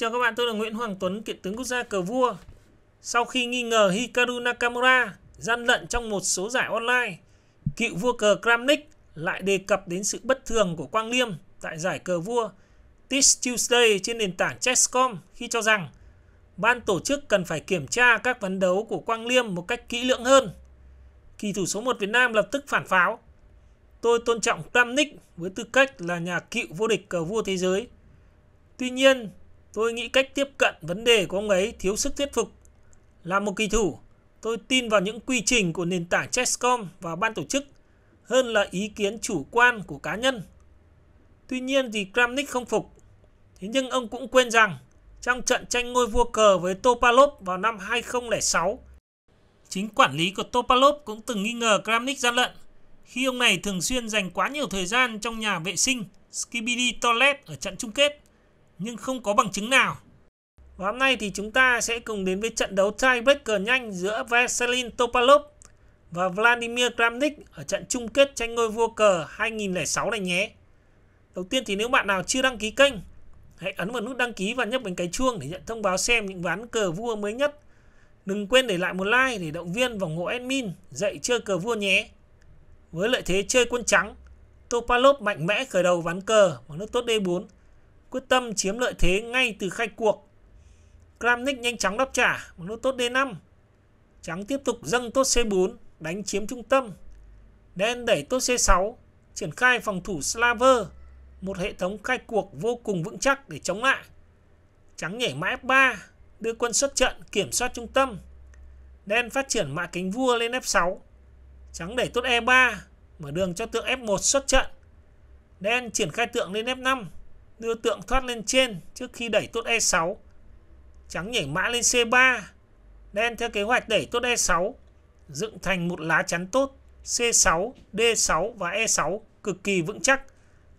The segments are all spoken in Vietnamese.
chào các bạn, tôi là Nguyễn Hoàng Tuấn, kiện tướng quốc gia cờ vua. Sau khi nghi ngờ Hikaru Nakamura gian lận trong một số giải online, cựu vua cờ Kramnik lại đề cập đến sự bất thường của Quang Liêm tại giải cờ vua This Tuesday trên nền tảng Chesscom khi cho rằng ban tổ chức cần phải kiểm tra các ván đấu của Quang Liêm một cách kỹ lưỡng hơn. Kỳ thủ số 1 Việt Nam lập tức phản pháo. Tôi tôn trọng Kramnik với tư cách là nhà cựu vô địch cờ vua thế giới. Tuy nhiên, Tôi nghĩ cách tiếp cận vấn đề của ông ấy thiếu sức thuyết phục. Là một kỳ thủ, tôi tin vào những quy trình của nền tảng Chesscom và ban tổ chức hơn là ý kiến chủ quan của cá nhân. Tuy nhiên thì Kramnik không phục. Thế nhưng ông cũng quên rằng trong trận tranh ngôi vua cờ với Topalov vào năm 2006, chính quản lý của Topalov cũng từng nghi ngờ Kramnik gian lận khi ông này thường xuyên dành quá nhiều thời gian trong nhà vệ sinh Skibidi Toilet ở trận chung kết nhưng không có bằng chứng nào. Và hôm nay thì chúng ta sẽ cùng đến với trận đấu tiebreaker nhanh giữa Veselin Topalov và Vladimir Kramnik ở trận chung kết tranh ngôi vua cờ 2006 này nhé. Đầu tiên thì nếu bạn nào chưa đăng ký kênh, hãy ấn vào nút đăng ký và nhấp bên cái chuông để nhận thông báo xem những ván cờ vua mới nhất. Đừng quên để lại một like để động viên và ngộ hộ admin dạy chơi cờ vua nhé. Với lợi thế chơi quân trắng, Topalov mạnh mẽ khởi đầu ván cờ bằng nước tốt D4 quyết tâm chiếm lợi thế ngay từ khai cuộc. Kramnik nhanh chóng đáp trả một nút tốt D5. Trắng tiếp tục dâng tốt C4, đánh chiếm trung tâm. Đen đẩy tốt C6, triển khai phòng thủ Slaver, một hệ thống khai cuộc vô cùng vững chắc để chống lại. Trắng nhảy mã F3, đưa quân xuất trận kiểm soát trung tâm. Đen phát triển mã cánh vua lên F6. Trắng đẩy tốt E3, mở đường cho tượng F1 xuất trận. Đen triển khai tượng lên F5 đưa tượng thoát lên trên trước khi đẩy tốt E6. Trắng nhảy mã lên C3. Đen theo kế hoạch đẩy tốt E6, dựng thành một lá chắn tốt C6, D6 và E6 cực kỳ vững chắc,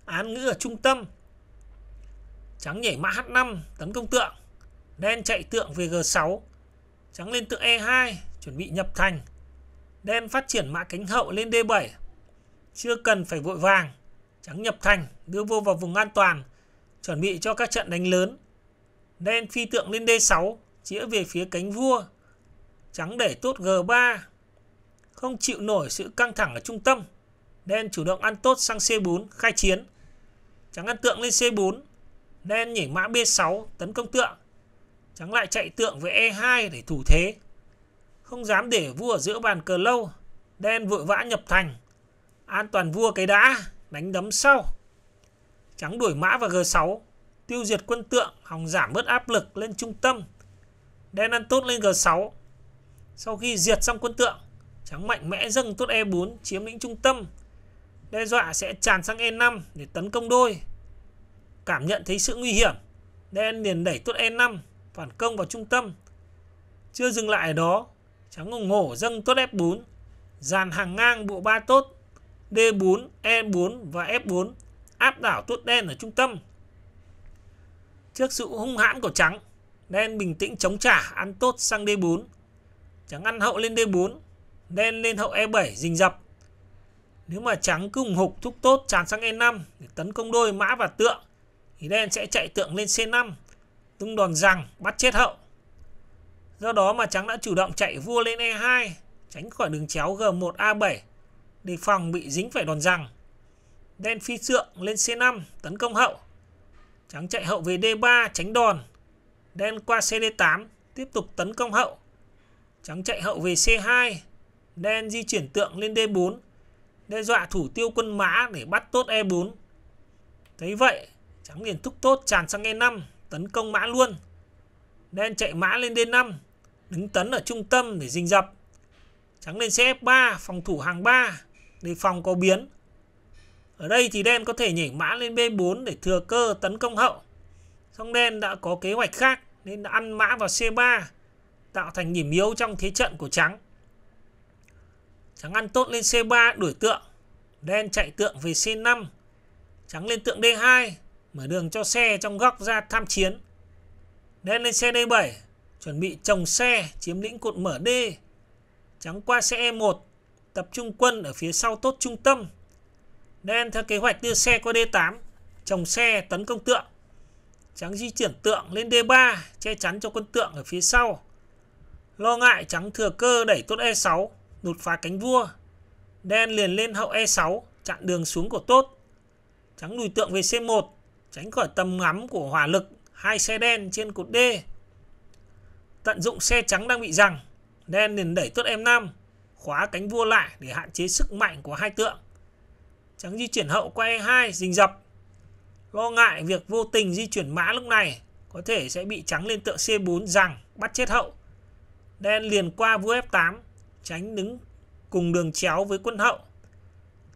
án ngữ ở trung tâm. Trắng nhảy mã H5 tấn công tượng, đen chạy tượng về G6, trắng lên tượng E2 chuẩn bị nhập thành. Đen phát triển mã cánh hậu lên D7, chưa cần phải vội vàng, trắng nhập thành đưa vô vào vùng an toàn chuẩn bị cho các trận đánh lớn. Đen phi tượng lên D6, chĩa về phía cánh vua. Trắng để tốt G3. Không chịu nổi sự căng thẳng ở trung tâm. Đen chủ động ăn tốt sang C4, khai chiến. Trắng ăn tượng lên C4. Đen nhảy mã B6, tấn công tượng. Trắng lại chạy tượng về E2 để thủ thế. Không dám để vua ở giữa bàn cờ lâu. Đen vội vã nhập thành. An toàn vua cái đã, đánh đấm sau. Trắng đuổi mã vào G6, tiêu diệt quân tượng, hòng giảm bớt áp lực lên trung tâm. Đen ăn tốt lên G6. Sau khi diệt xong quân tượng, trắng mạnh mẽ dâng tốt E4 chiếm lĩnh trung tâm. Đe dọa sẽ tràn sang E5 để tấn công đôi. Cảm nhận thấy sự nguy hiểm, đen liền đẩy tốt E5 phản công vào trung tâm. Chưa dừng lại ở đó, trắng ủng hổ dâng tốt F4, dàn hàng ngang bộ ba tốt D4, E4 và F4 áp đảo tuốt đen ở trung tâm. Trước sự hung hãn của trắng, đen bình tĩnh chống trả ăn tốt sang D4. Trắng ăn hậu lên D4, đen lên hậu E7 rình dập. Nếu mà trắng cứ hùng hục thúc tốt tràn sang E5 để tấn công đôi mã và tượng, thì đen sẽ chạy tượng lên C5, tung đòn rằng bắt chết hậu. Do đó mà trắng đã chủ động chạy vua lên E2, tránh khỏi đường chéo G1 A7 để phòng bị dính phải đòn rằng. Đen phi trượng lên C5 tấn công hậu. Trắng chạy hậu về D3 tránh đòn. Đen qua CD8 tiếp tục tấn công hậu. Trắng chạy hậu về C2. Đen di chuyển tượng lên D4. Đe dọa thủ tiêu quân mã để bắt tốt E4. Thấy vậy, trắng liền thúc tốt tràn sang E5 tấn công mã luôn. Đen chạy mã lên D5 đứng tấn ở trung tâm để rình dập. Trắng lên CF3 phòng thủ hàng 3 đề phòng có biến. Ở đây thì đen có thể nhảy mã lên B4 để thừa cơ tấn công hậu. Song đen đã có kế hoạch khác nên đã ăn mã vào C3 tạo thành điểm yếu trong thế trận của trắng. Trắng ăn tốt lên C3 đuổi tượng. Đen chạy tượng về C5. Trắng lên tượng D2 mở đường cho xe trong góc ra tham chiến. Đen lên xe D7 chuẩn bị trồng xe chiếm lĩnh cột mở D. Trắng qua xe E1 tập trung quân ở phía sau tốt trung tâm nên theo kế hoạch đưa xe qua D8, trồng xe tấn công tượng. Trắng di chuyển tượng lên D3, che chắn cho quân tượng ở phía sau. Lo ngại trắng thừa cơ đẩy tốt E6, đột phá cánh vua. Đen liền lên hậu E6, chặn đường xuống của tốt. Trắng lùi tượng về C1, tránh khỏi tầm ngắm của hỏa lực hai xe đen trên cột D. Tận dụng xe trắng đang bị giằng, đen liền đẩy tốt e M5, khóa cánh vua lại để hạn chế sức mạnh của hai tượng. Trắng di chuyển hậu qua E2 rình dập. Lo ngại việc vô tình di chuyển mã lúc này có thể sẽ bị trắng lên tượng C4 rằng bắt chết hậu. Đen liền qua vua F8 tránh đứng cùng đường chéo với quân hậu.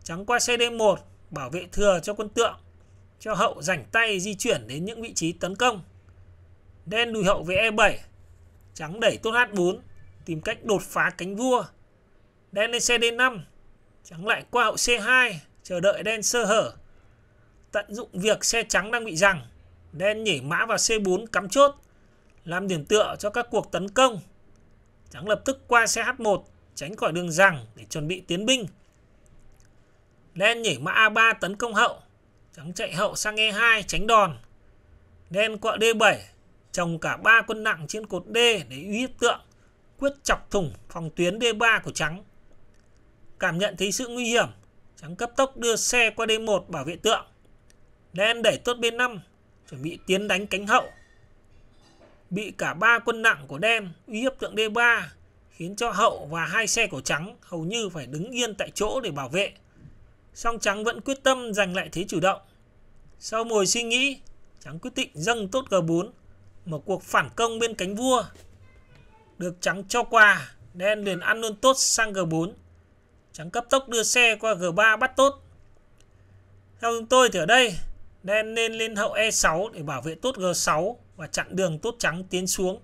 Trắng qua CD1 bảo vệ thừa cho quân tượng cho hậu rảnh tay di chuyển đến những vị trí tấn công. Đen lùi hậu về E7 Trắng đẩy tốt H4 Tìm cách đột phá cánh vua Đen lên CD5 Trắng lại qua hậu C2 chờ đợi đen sơ hở tận dụng việc xe trắng đang bị giằng đen nhảy mã vào C4 cắm chốt làm điểm tựa cho các cuộc tấn công trắng lập tức qua xe H1 tránh khỏi đường giằng để chuẩn bị tiến binh đen nhảy mã A3 tấn công hậu trắng chạy hậu sang E2 tránh đòn đen quạ D7 trồng cả ba quân nặng trên cột D để uy hiếp tượng quyết chọc thủng phòng tuyến D3 của trắng cảm nhận thấy sự nguy hiểm Trắng cấp tốc đưa xe qua D1 bảo vệ tượng. Đen đẩy tốt bên 5 chuẩn bị tiến đánh cánh hậu. Bị cả ba quân nặng của đen uy hiếp tượng D3, khiến cho hậu và hai xe của trắng hầu như phải đứng yên tại chỗ để bảo vệ. Song trắng vẫn quyết tâm giành lại thế chủ động. Sau mồi suy nghĩ, trắng quyết định dâng tốt G4, một cuộc phản công bên cánh vua. Được trắng cho qua, đen liền ăn luôn tốt sang G4 Trắng cấp tốc đưa xe qua G3 bắt tốt. Theo chúng tôi thì ở đây, đen nên lên hậu E6 để bảo vệ tốt G6 và chặn đường tốt trắng tiến xuống.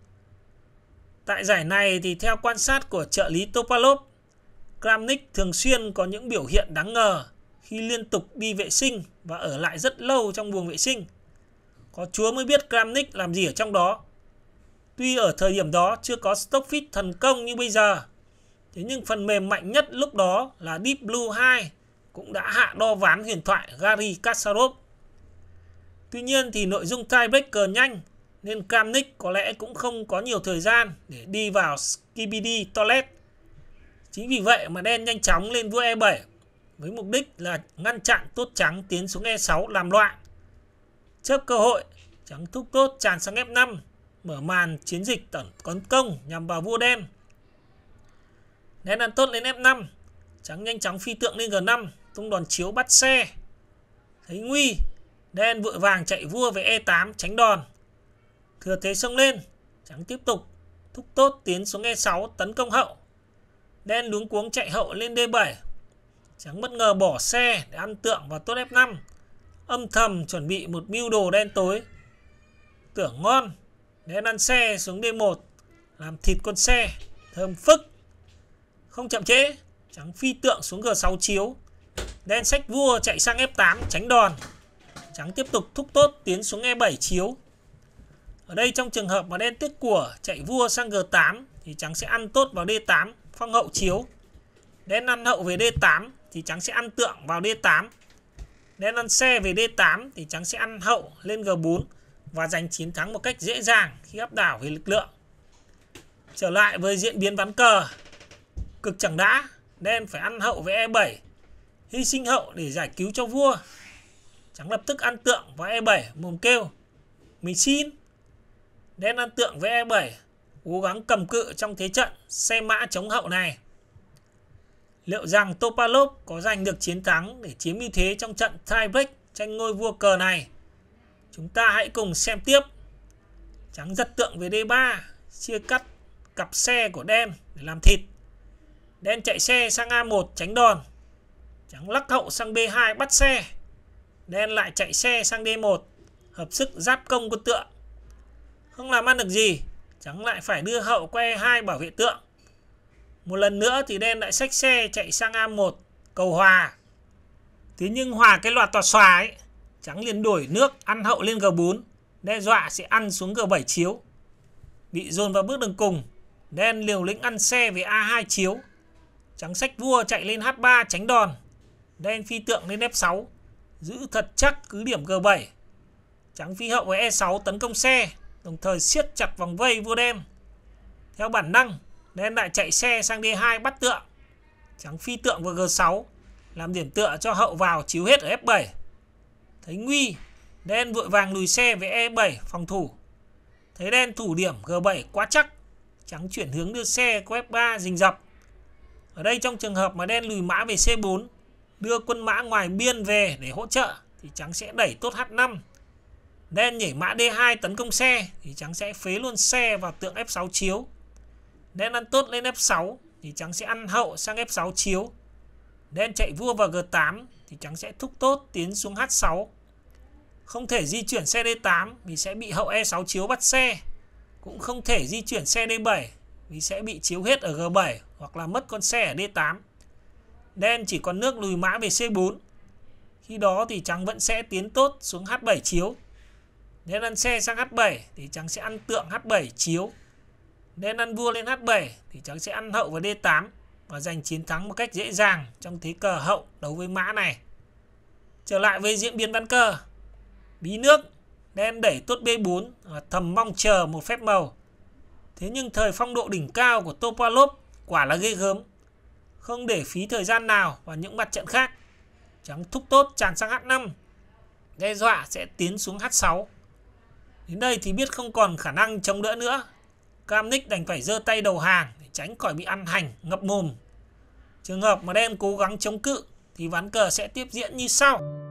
Tại giải này thì theo quan sát của trợ lý Topalov, Kramnik thường xuyên có những biểu hiện đáng ngờ khi liên tục đi vệ sinh và ở lại rất lâu trong buồng vệ sinh. Có chúa mới biết Kramnik làm gì ở trong đó. Tuy ở thời điểm đó chưa có Stockfish thần công như bây giờ, Thế nhưng phần mềm mạnh nhất lúc đó là Deep Blue 2 cũng đã hạ đo ván huyền thoại Gary Kasparov. Tuy nhiên thì nội dung tiebreaker nhanh nên Kramnik có lẽ cũng không có nhiều thời gian để đi vào skibidi toilet. Chính vì vậy mà đen nhanh chóng lên vua E7 với mục đích là ngăn chặn tốt trắng tiến xuống E6 làm loạn. Chớp cơ hội, trắng thúc tốt tràn sang F5 mở màn chiến dịch tấn công nhằm vào vua đen. Nghe ăn tốt lên F5 Trắng nhanh chóng phi tượng lên G5 Tung đòn chiếu bắt xe Thấy nguy Đen vội vàng chạy vua về E8 tránh đòn Thừa thế xông lên Trắng tiếp tục Thúc tốt tiến xuống E6 tấn công hậu Đen luống cuống chạy hậu lên D7 Trắng bất ngờ bỏ xe để ăn tượng vào tốt F5 Âm thầm chuẩn bị một mưu đồ đen tối Tưởng ngon Đen ăn xe xuống D1 Làm thịt con xe Thơm phức không chậm chế Trắng phi tượng xuống G6 chiếu Đen sách vua chạy sang F8 tránh đòn Trắng tiếp tục thúc tốt tiến xuống E7 chiếu Ở đây trong trường hợp mà đen tiếc của chạy vua sang G8 Thì trắng sẽ ăn tốt vào D8 phong hậu chiếu Đen ăn hậu về D8 thì trắng sẽ ăn tượng vào D8 Đen ăn xe về D8 thì trắng sẽ ăn hậu lên G4 Và giành chiến thắng một cách dễ dàng khi áp đảo về lực lượng Trở lại với diễn biến ván cờ cực chẳng đã nên phải ăn hậu với E7 hy sinh hậu để giải cứu cho vua trắng lập tức ăn tượng với E7 mồm kêu mình xin đen ăn tượng với E7 cố gắng cầm cự trong thế trận xe mã chống hậu này liệu rằng Topalov có giành được chiến thắng để chiếm ưu thế trong trận tiebreak tranh ngôi vua cờ này chúng ta hãy cùng xem tiếp trắng giật tượng về D3 chia cắt cặp xe của đen để làm thịt Đen chạy xe sang A1 tránh đòn. Trắng lắc hậu sang B2 bắt xe. Đen lại chạy xe sang D1. Hợp sức giáp công quân tượng. Không làm ăn được gì. Trắng lại phải đưa hậu qua E2 bảo vệ tượng. Một lần nữa thì đen lại xách xe chạy sang A1 cầu hòa. Thế nhưng hòa cái loạt tọt xoài, ấy. Trắng liền đổi nước ăn hậu lên G4. Đe dọa sẽ ăn xuống G7 chiếu. Bị dồn vào bước đường cùng. Đen liều lĩnh ăn xe về A2 chiếu Trắng sách vua chạy lên H3 tránh đòn. Đen phi tượng lên F6. Giữ thật chắc cứ điểm G7. Trắng phi hậu với E6 tấn công xe. Đồng thời siết chặt vòng vây vua đen. Theo bản năng, đen lại chạy xe sang D2 bắt tượng. Trắng phi tượng vào G6. Làm điểm tựa cho hậu vào chiếu hết ở F7. Thấy nguy, đen vội vàng lùi xe về E7 phòng thủ. Thấy đen thủ điểm G7 quá chắc. Trắng chuyển hướng đưa xe qua F3 rình dập ở đây trong trường hợp mà đen lùi mã về C4 đưa quân mã ngoài biên về để hỗ trợ thì trắng sẽ đẩy tốt H5. Đen nhảy mã D2 tấn công xe thì trắng sẽ phế luôn xe và tượng F6 chiếu. Đen ăn tốt lên F6 thì trắng sẽ ăn hậu sang F6 chiếu. Đen chạy vua vào G8 thì trắng sẽ thúc tốt tiến xuống H6. Không thể di chuyển xe D8 vì sẽ bị hậu E6 chiếu bắt xe. Cũng không thể di chuyển xe D7 vì sẽ bị chiếu hết ở G7 hoặc là mất con xe ở D8. Đen chỉ còn nước lùi mã về C4. Khi đó thì trắng vẫn sẽ tiến tốt xuống H7 chiếu. Đen ăn xe sang H7 thì trắng sẽ ăn tượng H7 chiếu. Đen ăn vua lên H7 thì trắng sẽ ăn hậu vào D8 và giành chiến thắng một cách dễ dàng trong thế cờ hậu đấu với mã này. Trở lại với diễn biến ván cờ. Bí nước, đen đẩy tốt B4 và thầm mong chờ một phép màu. Thế nhưng thời phong độ đỉnh cao của Topalov quả là ghê gớm. Không để phí thời gian nào vào những mặt trận khác. Trắng thúc tốt tràn sang H5, đe dọa sẽ tiến xuống H6. Đến đây thì biết không còn khả năng chống đỡ nữa. Kamnick đành phải giơ tay đầu hàng để tránh khỏi bị ăn hành, ngập mồm. Trường hợp mà đen cố gắng chống cự thì ván cờ sẽ tiếp diễn như sau.